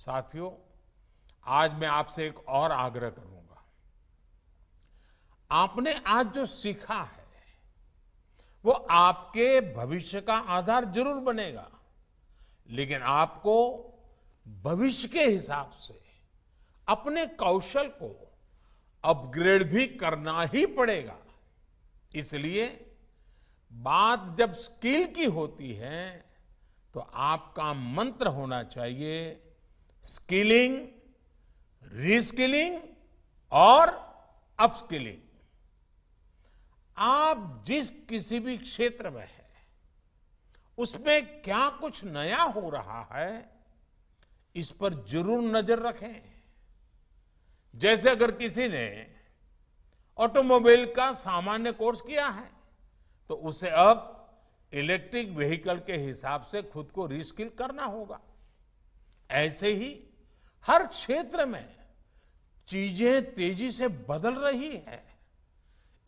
साथियों आज मैं आपसे एक और आग्रह करूंगा आपने आज जो सीखा है वो आपके भविष्य का आधार जरूर बनेगा लेकिन आपको भविष्य के हिसाब से अपने कौशल को अपग्रेड भी करना ही पड़ेगा इसलिए बात जब स्किल की होती है तो आपका मंत्र होना चाहिए स्किलिंग रीस्किलिंग और अपस्किलिंग आप जिस किसी भी क्षेत्र में है उसमें क्या कुछ नया हो रहा है इस पर जरूर नजर रखें जैसे अगर किसी ने ऑटोमोबाइल का सामान्य कोर्स किया है तो उसे अब इलेक्ट्रिक व्हीकल के हिसाब से खुद को रिस्किल करना होगा ऐसे ही हर क्षेत्र में चीजें तेजी से बदल रही है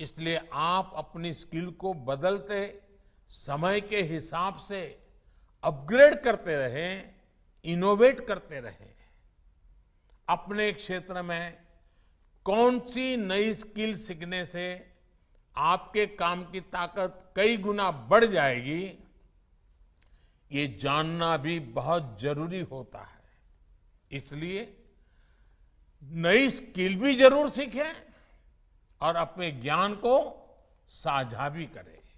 इसलिए आप अपनी स्किल को बदलते समय के हिसाब से अपग्रेड करते रहें इनोवेट करते रहें अपने क्षेत्र में कौन सी नई स्किल सीखने से आपके काम की ताकत कई गुना बढ़ जाएगी ये जानना भी बहुत जरूरी होता है इसलिए नई स्किल भी जरूर सीखें और अपने ज्ञान को साझा भी करें